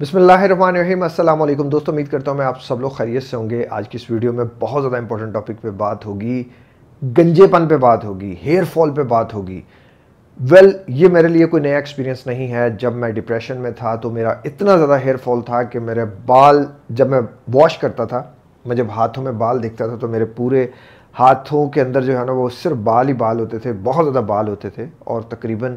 बिसमीम अल्लाम दोस्तों उम्मीद करता हूँ मैं आप सब लोग खैरियत से होंगे आज की इस वीडियो में बहुत ज़्यादा इंपॉर्टेंट टॉपिक पे बात होगी गंजेपन पे बात होगी हेयर फॉल पे बात होगी वेल well, ये मेरे लिए कोई नया एक्सपीरियंस नहीं है जब मैं डिप्रेशन में था तो मेरा इतना ज़्यादा हेयर फॉल था कि मेरे बाल जब मैं वॉश करता था मैं जब हाथों में बाल देखता था तो मेरे पूरे हाथों के अंदर जो है ना वो सिर्फ बाल ही बाल होते थे बहुत ज़्यादा बाल होते थे और तकरीबन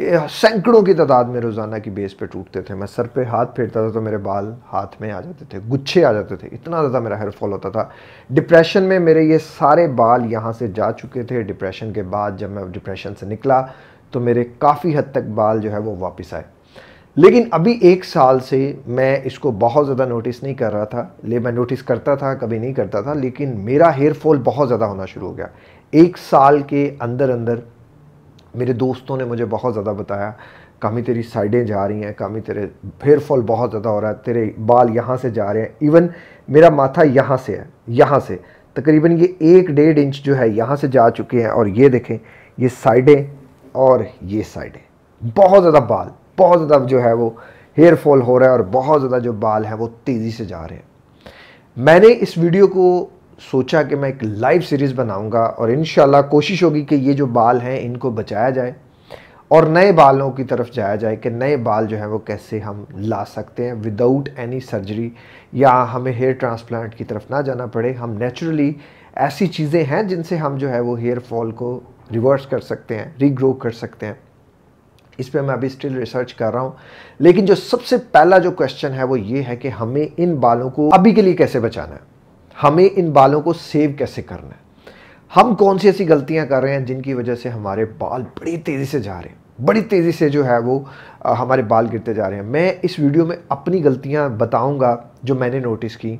सैकड़ों की तादाद में रोज़ाना की बेस पे टूटते थे मैं सर पे हाथ फेरता था तो मेरे बाल हाथ में आ जाते थे गुच्छे आ जाते थे इतना ज़्यादा मेरा हेयर फॉल होता था डिप्रेशन में मेरे ये सारे बाल यहाँ से जा चुके थे डिप्रेशन के बाद जब मैं डिप्रेशन से निकला तो मेरे काफ़ी हद तक बाल जो है वो वापस आए लेकिन अभी एक साल से मैं इसको बहुत ज़्यादा नोटिस नहीं कर रहा था ले मैं नोटिस करता था कभी नहीं करता था लेकिन मेरा हेयर फॉल बहुत ज़्यादा होना शुरू हो गया एक साल के अंदर अंदर मेरे दोस्तों ने मुझे बहुत ज़्यादा बताया कामी तेरी साइडें जा रही हैं कामी तेरे हेयर फॉल बहुत ज़्यादा हो रहा है तेरे बाल यहाँ से जा रहे हैं इवन मेरा माथा यहाँ से है यहाँ से तकरीबन ये एक डेढ़ इंच जो है यहाँ से जा चुके हैं और ये देखें ये साइडें और ये साइडें बहुत ज़्यादा बाल बहुत ज़्यादा जो है वो हेयर फॉल हो रहा है और बहुत ज़्यादा जो बाल हैं वो तेज़ी से जा रहे हैं मैंने इस वीडियो को सोचा कि मैं एक लाइव सीरीज़ बनाऊंगा और इन कोशिश होगी कि ये जो बाल हैं इनको बचाया जाए और नए बालों की तरफ जाया जाए कि नए बाल जो हैं वो कैसे हम ला सकते हैं विदाउट एनी सर्जरी या हमें हेयर ट्रांसप्लांट की तरफ ना जाना पड़े हम नेचुरली ऐसी चीज़ें हैं जिनसे हम जो है वो हेयर फॉल को रिवर्स कर सकते हैं रीग्रो कर सकते हैं इस पर मैं अभी स्टिल रिसर्च कर रहा हूँ लेकिन जो सबसे पहला जो क्वेश्चन है वो ये है कि हमें इन बालों को अभी के लिए कैसे बचाना है हमें इन बालों को सेव कैसे करना है हम कौन सी ऐसी गलतियां कर रहे हैं जिनकी वजह से हमारे बाल बड़ी तेज़ी से जा रहे हैं बड़ी तेज़ी से जो है वो आ, हमारे बाल गिरते जा रहे हैं मैं इस वीडियो में अपनी गलतियां बताऊंगा जो मैंने नोटिस की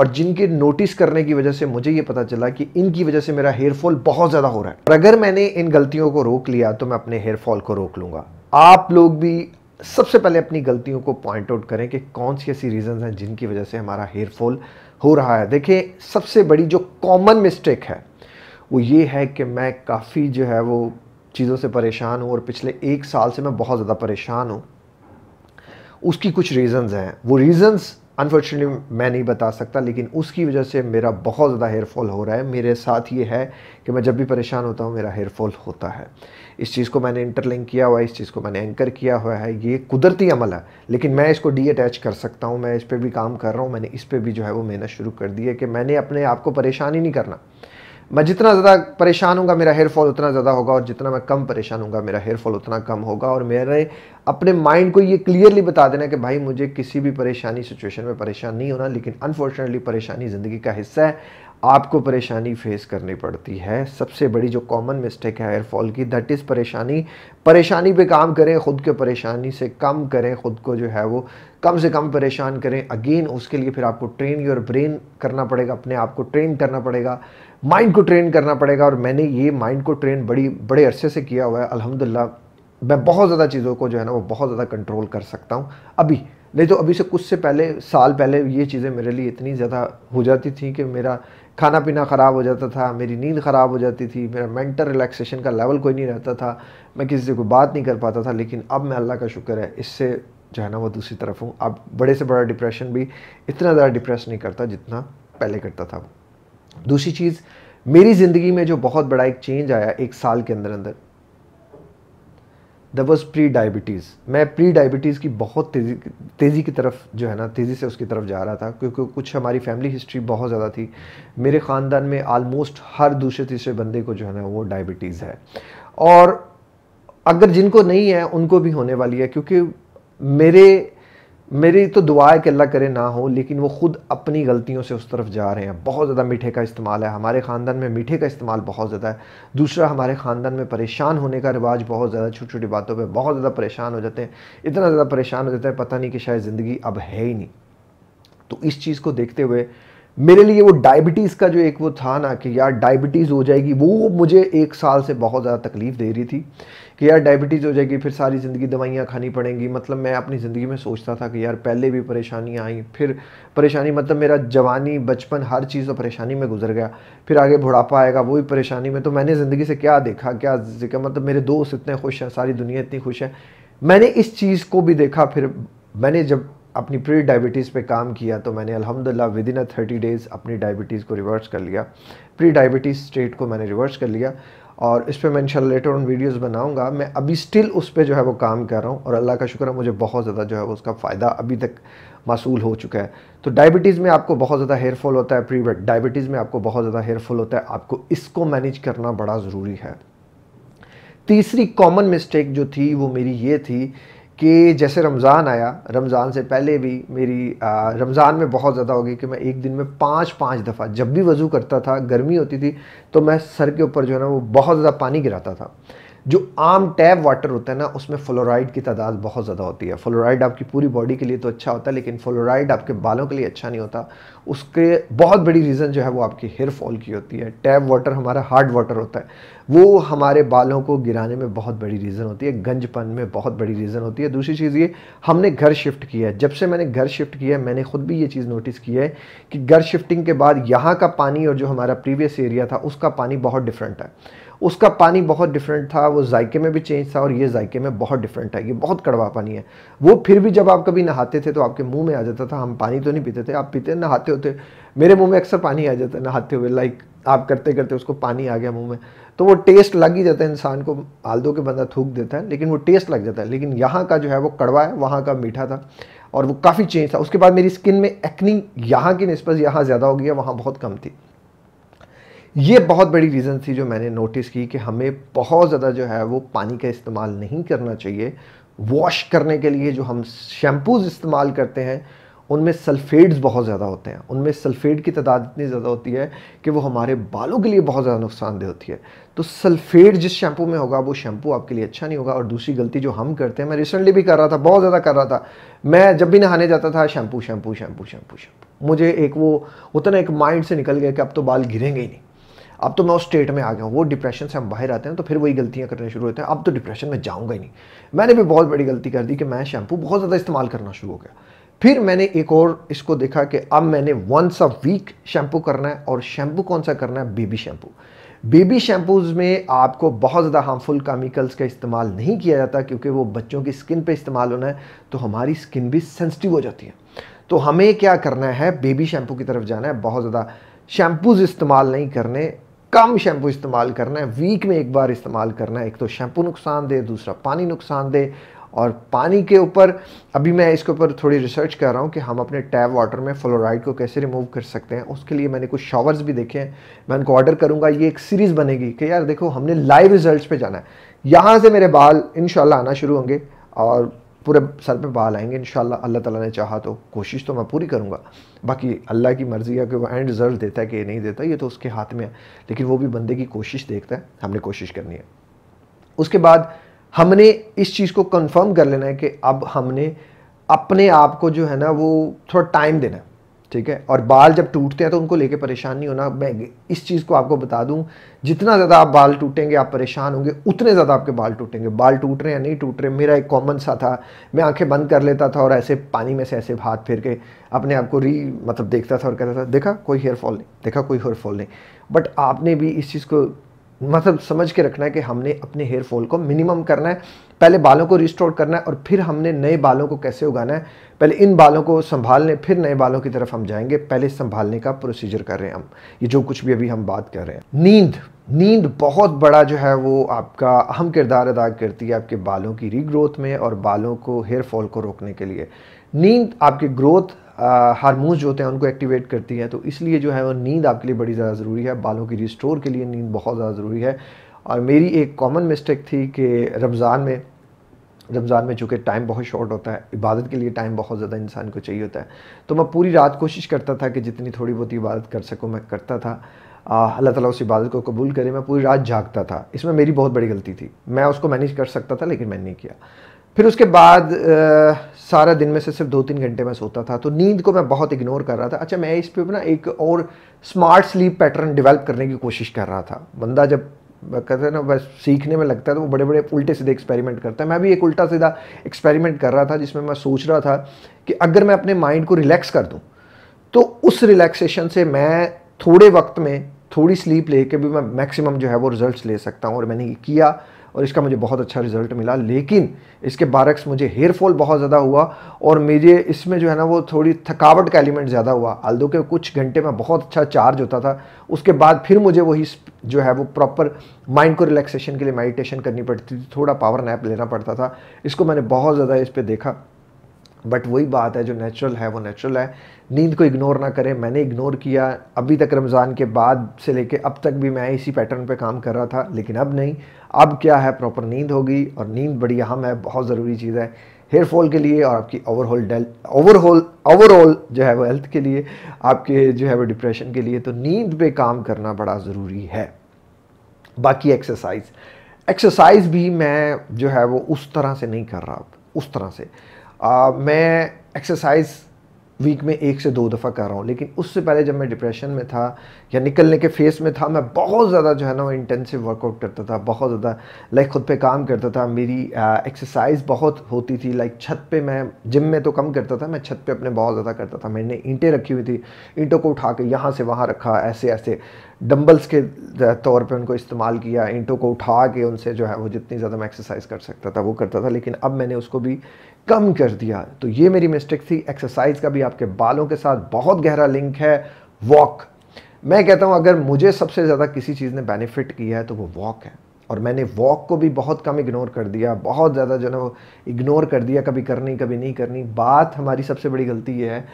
और जिनके नोटिस करने की वजह से मुझे ये पता चला कि इनकी वजह से मेरा हेयर फॉल बहुत ज़्यादा हो रहा है और अगर मैंने इन गलतियों को रोक लिया तो मैं अपने हेयर फॉल को रोक लूँगा आप लोग भी सबसे पहले अपनी गलतियों को पॉइंट आउट करें कि कौन सी ऐसी रीजन हैं जिनकी वजह से हमारा हेयरफॉल हो रहा है देखिए सबसे बड़ी जो कॉमन मिस्टेक है वो ये है कि मैं काफ़ी जो है वो चीज़ों से परेशान हूँ और पिछले एक साल से मैं बहुत ज़्यादा परेशान हूँ उसकी कुछ रीज़न्स हैं वो रीज़न्स अनफॉर्चुनेटली मैं नहीं बता सकता लेकिन उसकी वजह से मेरा बहुत ज़्यादा हेयर फॉल हो रहा है मेरे साथ ये है कि मैं जब भी परेशान होता हूँ मेरा हेयर फॉल होता है इस चीज़ को मैंने इंटरलिंक किया हुआ है इस चीज़ को मैंने एंकर किया हुआ है ये कुदरती अमल है लेकिन मैं इसको डी अटैच कर सकता हूँ मैं इस पर भी काम कर रहा हूँ मैंने इस पर भी जो है वो मेहनत शुरू कर दी है कि मैंने अपने आप को परेशान ही नहीं करना मैं जितना ज़्यादा परेशान हूँ मेरा हेयर फॉल उतना ज़्यादा होगा और जितना मैं कम परेशान हूँ मेरा हेयर फॉल उतना कम होगा और मेरे अपने माइंड को ये क्लियरली बता देना कि भाई मुझे किसी भी परेशानी सिचुएशन में परेशान नहीं होना लेकिन अनफॉर्चुनेटली परेशानी ज़िंदगी का हिस्सा है आपको परेशानी फेस करनी पड़ती है सबसे बड़ी जो कॉमन मिस्टेक है हेयरफॉल की दैट इज़ परेशानी परेशानी पे काम करें खुद के परेशानी से कम करें खुद को जो है वो कम से कम परेशान करें अगेन उसके लिए फिर आपको ट्रेन योर ब्रेन करना पड़ेगा अपने आप को ट्रेन करना पड़ेगा माइंड को ट्रेन करना पड़ेगा और मैंने ये माइंड को ट्रेन बड़ी बड़े अरसे से किया हुआ है अलहमदिल्ला मैं बहुत ज़्यादा चीज़ों को जो है ना वो बहुत ज़्यादा कंट्रोल कर सकता हूँ अभी नहीं तो अभी से कुछ से पहले साल पहले ये चीज़ें मेरे लिए इतनी ज़्यादा हो जाती थी कि मेरा खाना पीना ख़राब हो जाता था मेरी नींद ख़राब हो जाती थी मेरा मेंटल रिलैक्सेशन का लेवल कोई नहीं रहता था मैं किसी से कोई बात नहीं कर पाता था लेकिन अब मैं अल्लाह का शुक्र है इससे जो है ना वो दूसरी तरफ हूँ अब बड़े से बड़ा डिप्रेशन भी इतना ज़्यादा डिप्रेस नहीं करता जितना पहले करता था दूसरी चीज़ मेरी ज़िंदगी में जो बहुत बड़ा एक चेंज आया एक साल के अंदर अंदर द वॉज प्री डायबिटीज़ मैं प्री डायबिटीज़ की बहुत तेज़ी तेज़ी की तरफ जो है ना तेज़ी से उसकी तरफ जा रहा था क्योंकि कुछ हमारी फैमिली हिस्ट्री बहुत ज़्यादा थी मेरे ख़ानदान में आलमोस्ट हर दूसरे तीसरे बंदे को जो है ना वो डायबिटीज़ है और अगर जिनको नहीं है उनको भी होने वाली है क्योंकि मेरे मेरी तो दुआ है कि अल्लाह करे ना हो लेकिन वो ख़ुद अपनी गलतियों से उस तरफ जा रहे हैं बहुत ज़्यादा मीठे का इस्तेमाल है हमारे ख़ानदान में मीठे का इस्तेमाल बहुत ज़्यादा है दूसरा हमारे ख़ानदान में परेशान होने का रिवाज बहुत ज़्यादा छोटी छोटी बातों पे बहुत ज़्यादा परेशान हो जाते हैं इतना ज़्यादा परेशान हो जाते हैं पता नहीं कि शायद ज़िंदगी अब है ही नहीं तो इस चीज़ को देखते हुए मेरे लिए वो डायबिटीज़ का जो एक वो था ना कि यार डायबिटीज़ हो जाएगी वो मुझे एक साल से बहुत ज़्यादा तकलीफ़ दे रही थी कि यार डायबिटीज़ हो जाएगी फिर सारी ज़िंदगी दवाइयाँ खानी पड़ेंगी मतलब मैं अपनी ज़िंदगी में सोचता था कि यार पहले भी परेशानियाँ आई फिर परेशानी मतलब मेरा जवानी बचपन हर चीज़ तो परेशानी में गुजर गया फिर आगे बुढ़ापा आएगा वो भी परेशानी में तो मैंने ज़िंदगी से क्या देखा क्या देखा मतलब मेरे दोस्त इतने खुश हैं सारी दुनिया इतनी खुश है मैंने इस चीज़ को भी देखा फिर मैंने जब अपनी प्री डायबिटीज़ पे काम किया तो मैंने अल्हम्दुलिल्लाह within a thirty days अपनी डायबिटीज़ को रिवर्स कर लिया प्री डायबिटीज़ स्टेट को मैंने रिवर्स कर लिया और इस पर मैं इंशाल्लाह लेटर ऑन वीडियोस बनाऊंगा मैं अभी स्टिल उस पर जो है वो काम कर रहा हूँ और अल्लाह का शुक्र है मुझे बहुत ज़्यादा जो है वो उसका फ़ायदा अभी तक मासूल हो चुका है तो डायबिटीज़ में आपको बहुत ज़्यादा हेयरफॉल होता है प्री डायबिटीज़ में आपको बहुत ज़्यादा हेयरफॉल होता है आपको इसको मैनेज करना बड़ा ज़रूरी है तीसरी कॉमन मिस्टेक जो थी वो मेरी ये थी कि जैसे रमज़ान आया रमज़ान से पहले भी मेरी रमज़ान में बहुत ज़्यादा हो गई कि मैं एक दिन में पाँच पाँच दफ़ा जब भी वज़ू करता था गर्मी होती थी तो मैं सर के ऊपर जो है ना वो बहुत ज़्यादा पानी गिराता था जो आम टैप वाटर होता है ना उसमें फ्लोराइड की तादाद बहुत ज़्यादा होती है फ्लोराइड आपकी पूरी बॉडी के लिए तो अच्छा होता है लेकिन फ्लोराइड आपके बालों के लिए अच्छा नहीं होता उसके बहुत बड़ी रीज़न जो है वो आपकी हेयर फॉल की होती है टैप वाटर हमारा हार्ड वाटर होता है वो हमारे बालों को गिराने में बहुत बड़ी रीज़न होती है गंजपन में बहुत बड़ी रीज़न होती है दूसरी चीज़ ये हमने घर शिफ्ट किया है जब से मैंने घर शिफ्ट किया है मैंने खुद भी ये चीज़ नोटिस की है कि घर शिफ्टिंग के बाद यहाँ का पानी और जो हमारा प्रीवियस एरिया था उसका पानी बहुत डिफरेंट है उसका पानी बहुत डिफरेंट था वो जायके में भी चेंज था और ये जायके में बहुत डिफरेंट है ये बहुत कड़वा पानी है वो फिर भी जब आप कभी नहाते थे तो आपके मुंह में आ जाता था हम पानी तो नहीं पीते थे आप पीते नहाते होते मेरे मुंह में अक्सर पानी आ जाता है नहाते हुए लाइक आप करते करते उसको पानी आ गया मुंह में तो वो टेस्ट लग ही जाता है इंसान को आलदो के बंदा थूक देता है लेकिन वो टेस्ट लग जाता है लेकिन यहाँ का जो है वो कड़वा है वहाँ का मीठा था और वो काफ़ी चेंज था उसके बाद मेरी स्किन में एक्नी यहाँ की नस्बत यहाँ ज़्यादा हो गया वहाँ बहुत कम थी ये बहुत बड़ी रीज़न थी जो मैंने नोटिस की कि हमें बहुत ज़्यादा जो है वो पानी का इस्तेमाल नहीं करना चाहिए वॉश करने के लिए जो हम शैम्पूज़ इस्तेमाल करते हैं उनमें सल्फेट्स बहुत ज़्यादा होते हैं उनमें सल्फेट की तादाद इतनी ज़्यादा होती है कि वो हमारे बालों के लिए बहुत ज़्यादा नुकसानदेह होती है तो सल्फेट जिस शैम्पू में होगा वो शैम्पू आपके लिए अच्छा नहीं होगा और दूसरी गलती जो हम करते हैं मैं रिसेंटली भी कर रहा था बहुत ज़्यादा कर रहा था मैं जब भी नहाने जाता था shampoo shampoo shampoo shampoo shampoo मुझे एक वो उतना एक माइंड से निकल गया कि अब तो बाल गिरेंगे ही नहीं अब तो मैं उस स्टेट में आ गया हूँ वो डिप्रेशन से हम बाहर आते हैं तो फिर वही गलतियाँ करने शुरू होते हैं अब तो डिप्रेशन में जाऊँगा ही नहीं मैंने भी बहुत बड़ी गलती कर दी कि मैं शैम्पू बहुत ज़्यादा इस्तेमाल करना शुरू हो गया फिर मैंने एक और इसको देखा कि अब मैंने वंस अ वीक शैम्पू करना है और शैम्पू कौन सा करना है बेबी शैम्पू बेबी शैम्पूज़ में आपको बहुत ज़्यादा हार्मफुल केमिकल्स का इस्तेमाल नहीं किया जाता क्योंकि वो बच्चों की स्किन पे इस्तेमाल होना है तो हमारी स्किन भी सेंसिटिव हो जाती है तो हमें क्या करना है बेबी शैम्पू की तरफ जाना है बहुत ज़्यादा शैम्पूज़ इस्तेमाल नहीं करने कम शैम्पू इस्तेमाल करना है वीक में एक बार इस्तेमाल करना है एक तो शैम्पू नुकसान दे दूसरा पानी नुकसान दे और पानी के ऊपर अभी मैं इसके ऊपर थोड़ी रिसर्च कर रहा हूँ कि हम अपने टैप वाटर में फ्लोराइड को कैसे रिमूव कर सकते हैं उसके लिए मैंने कुछ शॉवर्स भी देखे हैं मैं उनको ऑर्डर करूँगा ये एक सीरीज़ बनेगी कि यार देखो हमने लाइव रिजल्ट पे जाना है यहाँ से मेरे बाल इन आना शुरू होंगे और पूरे सर पे बाल आएंगे इन अल्लाह ताला ने चाहा तो कोशिश तो मैं पूरी करूँगा बाकी अल्लाह की मर्ज़ी है कि वो एंड रिज़ल्ट देता है कि नहीं देता ये तो उसके हाथ में है लेकिन वो भी बंदे की कोशिश देखता है हमने कोशिश करनी है उसके बाद हमने इस चीज़ को कन्फर्म कर लेना है कि अब हमने अपने आप को जो है ना वो थोड़ा टाइम देना है ठीक है और बाल जब टूटते हैं तो उनको लेके परेशान नहीं होना मैं इस चीज़ को आपको बता दूं जितना ज़्यादा आप बाल टूटेंगे आप परेशान होंगे उतने ज़्यादा आपके बाल टूटेंगे बाल टूट रहे हैं नहीं टूट रहे मेरा एक कॉमन सा था मैं आंखें बंद कर लेता था और ऐसे पानी में से ऐसे हाथ फेर के अपने आप को री मतलब देखता था और कहता था देखा कोई हेयर फॉल नहीं देखा कोई हेयर फॉल नहीं बट आपने भी इस चीज़ को मतलब समझ के रखना है कि हमने अपने हेयर फॉल को मिनिमम करना है पहले बालों को रिस्टोर करना है और फिर हमने नए बालों को कैसे उगाना है पहले इन बालों को संभालने फिर नए बालों की तरफ हम जाएंगे पहले संभालने का प्रोसीजर कर रहे हैं हम ये जो कुछ भी अभी हम बात कर रहे हैं नींद नींद बहुत बड़ा जो है वो आपका अहम किरदार अदा करती है आपके बालों की रीग्रोथ में और बालों को हेयर फॉल को रोकने के लिए नींद आपके ग्रोथ हारमोन्स जो होते हैं उनको एक्टिवेट करती है तो इसलिए जो है वो नींद आपके लिए बड़ी ज़्यादा ज़रूरी है बालों की रिस्टोर के लिए नींद बहुत ज़्यादा ज़रूरी है और मेरी एक कॉमन मिस्टेक थी कि रमज़ान में रमज़ान में चूँकि टाइम बहुत शॉर्ट होता है इबादत के लिए टाइम बहुत ज़्यादा इंसान को चाहिए होता है तो मैं पूरी रात कोशिश करता था कि जितनी थोड़ी बहुत इबादत कर सकूँ मैं करता था अल्लाह ताला उस इबादत को कबूल करे मैं पूरी रात जागता था इसमें मेरी बहुत बड़ी गलती थी मैं उसको मैनेज कर सकता था लेकिन मैंने नहीं किया फिर उसके बाद आ, सारा दिन में से सिर्फ दो तीन घंटे मैं सोता था तो नींद को मैं बहुत इग्नोर कर रहा था अच्छा मैं इस पर ना एक और स्मार्ट स्लीप पैटर्न डेवलप करने की कोशिश कर रहा था बंदा जब कहते हैं ना बस सीखने में लगता है तो वो बड़े बड़े उल्टे सीधे एक्सपेरिमेंट करता है मैं भी एक उल्टा सीधा एक्सपेरिमेंट कर रहा था जिसमें मैं सोच रहा था कि अगर मैं अपने माइंड को रिलैक्स कर दूँ तो उस रिलैक्सेशन से मैं थोड़े वक्त में थोड़ी स्लीप लेके भी मैं मैक्सिमम जो है वो रिजल्ट्स ले सकता हूँ और मैंने ये किया और इसका मुझे बहुत अच्छा रिजल्ट मिला लेकिन इसके बारक्स मुझे हेयर फॉल बहुत ज़्यादा हुआ और मेरे इसमें जो है ना वो थोड़ी थकावट का एलिमेंट ज़्यादा हुआ आल्दो के कुछ घंटे में बहुत अच्छा चार्ज होता था उसके बाद फिर मुझे वही जो है वो प्रॉपर माइंड को रिलैक्सेशन के लिए मेडिटेशन करनी पड़ती थी थोड़ा पावर नैप लेना पड़ता था इसको मैंने बहुत ज़्यादा इस पर देखा बट वही बात है जो नेचुरल है वो नेचुरल है नींद को इग्नोर ना करें मैंने इग्नोर किया अभी तक रमज़ान के बाद से लेके अब तक भी मैं इसी पैटर्न पे काम कर रहा था लेकिन अब नहीं अब क्या है प्रॉपर नींद होगी और नींद बड़ी अहम है बहुत ज़रूरी चीज़ है हेयर फॉल के लिए और आपकी ओवरऑल डेल ओवरऑल ओवरऑल जो है वो हेल्थ के लिए आपके जो है वो डिप्रेशन के लिए तो नींद पे काम करना बड़ा ज़रूरी है बाकी एक्सरसाइज एक्सरसाइज भी मैं जो है वो उस तरह से नहीं कर रहा उस तरह से आ, मैं एक्सरसाइज वीक में एक से दो दफ़ा कर रहा हूँ लेकिन उससे पहले जब मैं डिप्रेशन में था या निकलने के फेस में था मैं बहुत ज़्यादा जो है ना वो इंटेंसिव वर्कआउट करता था बहुत ज़्यादा लाइक खुद पे काम करता था मेरी एक्सरसाइज बहुत होती थी लाइक छत पे मैं जिम में तो कम करता था मैं छत पे अपने बहुत ज़्यादा करता था मैंने ईंटें रखी हुई थी ईंटों को उठा के यहाँ से वहाँ रखा ऐसे ऐसे डम्बल्स के तौर पर उनको इस्तेमाल किया ईंटों को उठा के उनसे जो है वो जितनी ज़्यादा मैं एक्सरसाइज कर सकता था वो करता था लेकिन अब मैंने उसको भी कम कर दिया तो ये मेरी मिस्टेक थी एक्सरसाइज का भी आपके बालों के साथ बहुत गहरा लिंक है वॉक मैं कहता हूँ अगर मुझे सबसे ज़्यादा किसी चीज़ ने बेनिफिट किया है तो वो वॉक है और मैंने वॉक को भी बहुत कम इग्नोर कर दिया बहुत ज़्यादा जो है वो इग्नोर कर दिया कभी करनी कभी नहीं करनी बात हमारी सबसे बड़ी गलती ये है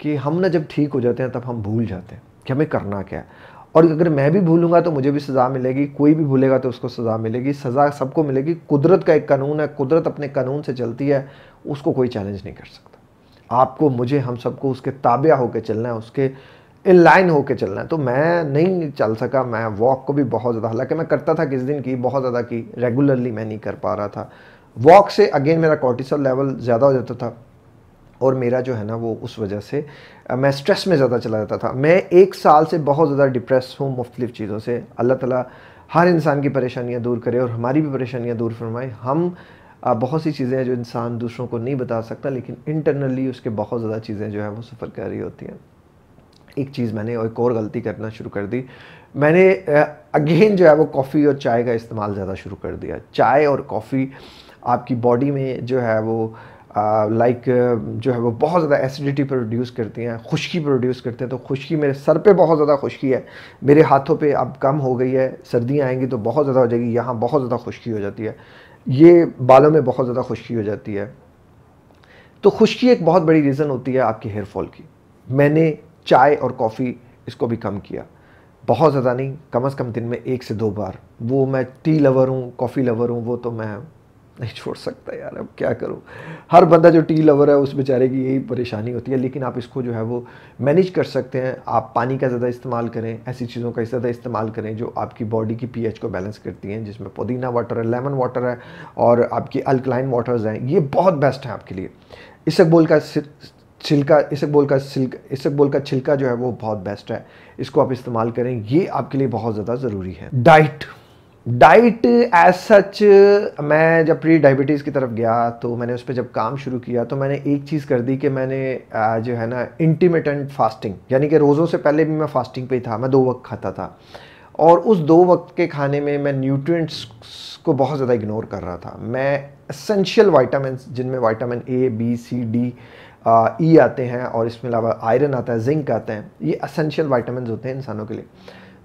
कि हम ना जब ठीक हो जाते हैं तब हम भूल जाते हैं कि हमें करना क्या है और अगर मैं भी भूलूंगा तो मुझे भी सज़ा मिलेगी कोई भी भूलेगा तो उसको सज़ा मिलेगी सज़ा सबको मिलेगी कुदरत का एक कानून है कुदरत अपने कानून से चलती है उसको कोई चैलेंज नहीं कर सकता आपको मुझे हम सबको उसके ताबिया होकर चलना है उसके इन लाइन होकर चलना है तो मैं नहीं चल सका मैं वॉक को भी बहुत ज़्यादा हालांकि मैं करता था किस दिन की बहुत ज़्यादा की रेगुलरली मैं नहीं कर पा रहा था वॉक से अगेन मेरा कॉर्टिसल लेवल ज़्यादा हो जाता था और मेरा जो है ना वो उस वजह से मैं स्ट्रेस में ज़्यादा चला जाता था मैं एक साल से बहुत ज़्यादा डिप्रेस हूँ मुख्तलिफ़ चीज़ों से अल्लाह ताला हर इंसान की परेशानियाँ दूर करे और हमारी भी परेशानियाँ दूर फरमाए हम बहुत सी चीज़ें हैं जो इंसान दूसरों को नहीं बता सकता लेकिन इंटरनली उसके बहुत ज़्यादा चीज़ें जो है वो सफ़र कर रही होती हैं एक चीज़ मैंने एक और गलती करना शुरू कर दी मैंने अगेन जो है वो कॉफ़ी और चाय का इस्तेमाल ज़्यादा शुरू कर दिया चाय और कॉफ़ी आपकी बॉडी में जो है वो लाइक जो है वो बहुत ज़्यादा एसिडिटी प्रोड्यूस करती हैं खुश्की प्रोड्यूस करते हैं तो खुश्की मेरे सर पे बहुत ज़्यादा खुश्की है मेरे हाथों पे अब कम हो गई है सर्दियाँ आएंगी तो बहुत ज़्यादा हो जाएगी यहाँ बहुत ज़्यादा खुश्की हो जाती है ये बालों में बहुत ज़्यादा खुश्की हो जाती है तो खुश्की एक बहुत बड़ी रीज़न होती है आपकी हेयर फॉल की मैंने चाय और कॉफ़ी इसको भी कम किया बहुत ज़्यादा नहीं कम अज़ कम दिन में एक से दो बार वो मैं टी लवर हूँ कॉफ़ी लवर हूँ वो तो मैं नहीं छोड़ सकता यार अब क्या करो हर बंदा जो टी लवर है उस बेचारे की यही परेशानी होती है लेकिन आप इसको जो है वो मैनेज कर सकते हैं आप पानी का ज़्यादा इस्तेमाल करें ऐसी चीज़ों का ज़्यादा इस्तेमाल करें जो आपकी बॉडी की पीएच को बैलेंस करती हैं जिसमें पुदीना वाटर है लेमन वाटर है और आपकी अल्कलाइन वाटर्स हैं ये बहुत बेस्ट हैं आपके लिए इसक बोल का छिलका इसक बोल का छिलका इसकबोल का छिलका जो है वो बहुत बेस्ट है इसको आप इस्तेमाल करें ये आपके लिए बहुत ज़्यादा ज़रूरी है डाइट डाइट एज सच मैं जब प्री डायबिटीज़ की तरफ गया तो मैंने उस पर जब काम शुरू किया तो मैंने एक चीज़ कर दी कि मैंने जो है ना इंटीमेटेंट फास्टिंग यानी कि रोज़ों से पहले भी मैं फास्टिंग पे था मैं दो वक्त खाता था और उस दो वक्त के खाने में मैं न्यूट्रिएंट्स को बहुत ज़्यादा इग्नोर कर रहा था मैं असेंशियल वाइटामिन जिनमें vitamin A B C D E आते हैं और इसमें अलावा आयरन आता है जिंक आते हैं ये असेंशियल वाइटामिन होते हैं इंसानों के लिए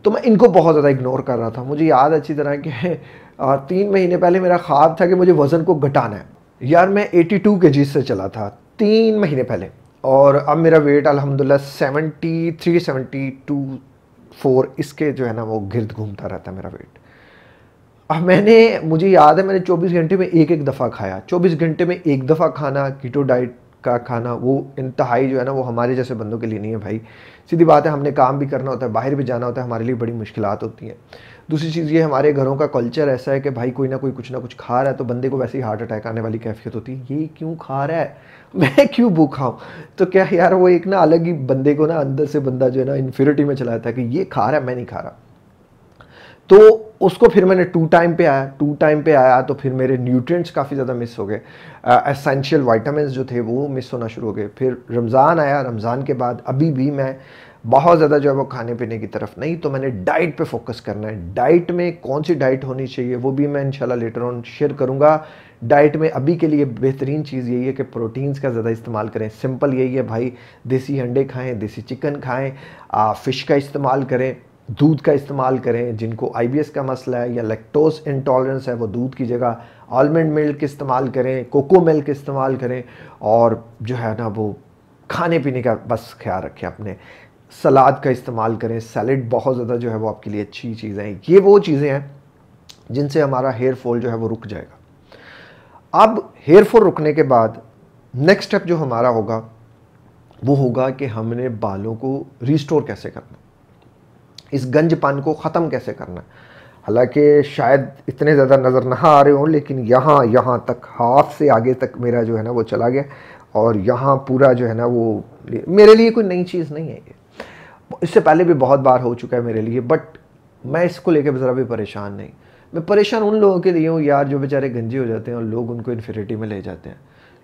तो मैं इनको बहुत ज़्यादा इग्नोर कर रहा था मुझे याद अच्छी तरह कि तीन महीने पहले मेरा ख्वाब था कि मुझे वज़न को घटाना है यार मैं 82 टू से चला था तीन महीने पहले और अब मेरा वेट अलहमदिल्ला 73, टू फोर इसके जो है ना वो गिरद घूमता रहता है मेरा वेट अब मैंने मुझे याद है मैंने 24 घंटे में एक एक दफ़ा खाया 24 घंटे में एक दफ़ा खाना कीटो डाइट का खाना वो इंतहाई जो है ना वो हमारे जैसे बंदों के लिए नहीं है भाई सीधी बात है हमने काम भी करना होता है बाहर भी जाना होता है हमारे लिए बड़ी मुश्किल होती हैं दूसरी चीज़ ये हमारे घरों का कल्चर ऐसा है कि भाई कोई ना कोई कुछ ना कुछ खा रहा है तो बंदे को वैसे ही हार्ट अटैक आने वाली कैफियत होती है ये क्यों खा रहा है मैं क्यों भूखा हूँ तो क्या यार वो एक ना अलग ही बंदे को ना अंदर से बंदा जो है ना इन्फ्योरिटी में चला जाता है कि ये खा रहा है मैं नहीं खा रहा तो उसको फिर मैंने टू टाइम पे आया टू टाइम पे आया तो फिर मेरे न्यूट्रिएंट्स काफ़ी ज़्यादा मिस हो गए एसेंशियल वाइटामस जो थे वो मिस होना शुरू हो गए फिर रमज़ान आया रमज़ान के बाद अभी भी मैं बहुत ज़्यादा जो है वो खाने पीने की तरफ नहीं तो मैंने डाइट पे फोकस करना है डाइट में कौन सी डाइट होनी चाहिए वो भी मैं इंशाल्लाह लेटर ऑन शेयर करूँगा डाइट में अभी के लिए बेहतरीन चीज़ यही है कि प्रोटीन्स का ज़्यादा इस्तेमाल करें सिंपल यही है भाई देसी अंडे खाएं देसी चिकन खाएं फ़िश का इस्तेमाल करें दूध का इस्तेमाल करें जिनको आईबीएस का मसला है या लैक्टोज इंटॉलरेंस है वो दूध की जगह आलमंड मिल्क इस्तेमाल करें कोको मिल्क इस्तेमाल करें और जो है ना वो खाने पीने का बस ख्याल रखें अपने सलाद का इस्तेमाल करें सैलड बहुत ज़्यादा जो है वो आपके लिए अच्छी चीज़ें हैं ये वो चीज़ें हैं जिनसे हमारा हेयर फॉल जो है वो रुक जाएगा अब हेयर फॉल रुकने के बाद नेक्स्ट स्टेप जो हमारा होगा वो होगा कि हमने बालों को रिस्टोर कैसे करना इस पान को ख़त्म कैसे करना हालांकि शायद इतने ज़्यादा नज़र ना आ रहे हों लेकिन यहाँ यहाँ तक हाथ से आगे तक मेरा जो है ना वो चला गया और यहाँ पूरा जो है ना वो मेरे लिए कोई नई चीज़ नहीं है ये इससे पहले भी बहुत बार हो चुका है मेरे लिए बट मैं इसको लेकर ज़रा भी परेशान नहीं मैं परेशान उन लोगों के लिए हूँ यार जो बेचारे गंजे हो जाते हैं और लोग उनको इन्फिनिटी में ले जाते हैं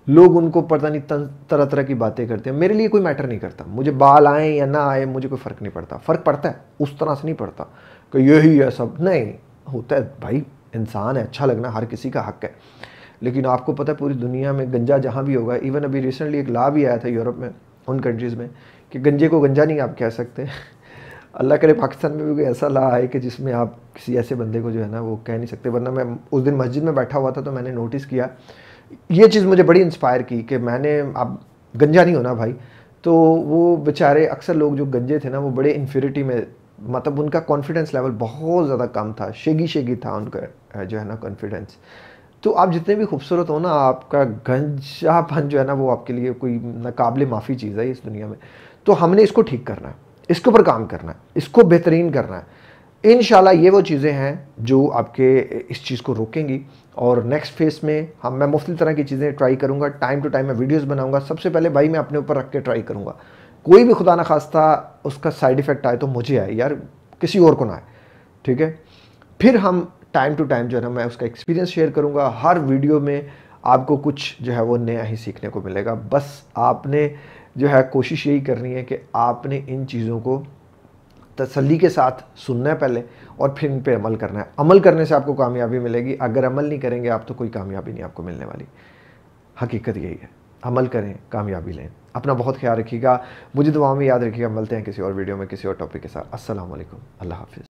लोग उनको पता नहीं तरह तरह की बातें करते हैं मेरे लिए कोई मैटर नहीं करता मुझे बाल आए या ना आए मुझे कोई फ़र्क नहीं पड़ता फ़र्क पड़ता है उस तरह से नहीं पड़ता कि यही है सब नहीं होता है भाई इंसान है अच्छा लगना हर किसी का हक है लेकिन आपको पता है पूरी दुनिया में गंजा जहाँ भी होगा इवन अभी रिसेंटली एक ला भी आया था यूरोप में उन कंट्रीज़ में कि गंजे को गंजा नहीं आप कह सकते अल्लाह करे पाकिस्तान में भी कोई ऐसा ला आए कि जिसमें आप किसी ऐसे बंदे को जो है ना वो कह नहीं सकते वरना मैं उस दिन मस्जिद में बैठा हुआ था तो मैंने नोटिस किया ये चीज़ मुझे बड़ी इंस्पायर की कि मैंने आप गंजा नहीं होना भाई तो वो बेचारे अक्सर लोग जो गंजे थे ना वो बड़े इन्फेरिटी में मतलब उनका कॉन्फिडेंस लेवल बहुत ज़्यादा कम था शेगी शेगी था उनका जो है ना कॉन्फिडेंस तो आप जितने भी खूबसूरत हो ना आपका गंजापन जो है ना वो आपके लिए कोई नाकबले माफ़ी चीज़ है इस दुनिया में तो हमने इसको ठीक करना है इसके ऊपर काम करना है इसको बेहतरीन करना है इन ये वो चीज़ें हैं जो आपके इस चीज़ को रोकेंगी और नेक्स्ट फेस में हम मैं मुफ्त तरह की चीज़ें ट्राई करूँगा टाइम टू टाइम मैं वीडियोज़ बनाऊँगा सबसे पहले भाई मैं अपने ऊपर रख के ट्राई करूँगा कोई भी खुदा ना खास्ता उसका साइड इफ़ेक्ट आए तो मुझे आए यार किसी और को ना आए ठीक है फिर हम टाइम टू टाइम जो है ना मैं उसका एक्सपीरियंस शेयर करूँगा हर वीडियो में आपको कुछ जो है वो नया ही सीखने को मिलेगा बस आपने जो है कोशिश यही करनी है कि आपने इन चीज़ों को तसल्ली के साथ सुनना है पहले और फिर इन पर अमल करना है अमल करने से आपको कामयाबी मिलेगी अगर अमल नहीं करेंगे आप तो कोई कामयाबी नहीं आपको मिलने वाली हकीकत यही है अमल करें कामयाबी लें अपना बहुत ख्याल रखिएगा मुझे दुआ में याद रखिएगा मिलते हैं किसी और वीडियो में किसी और टॉपिक के साथ असल अल्लाह हाफि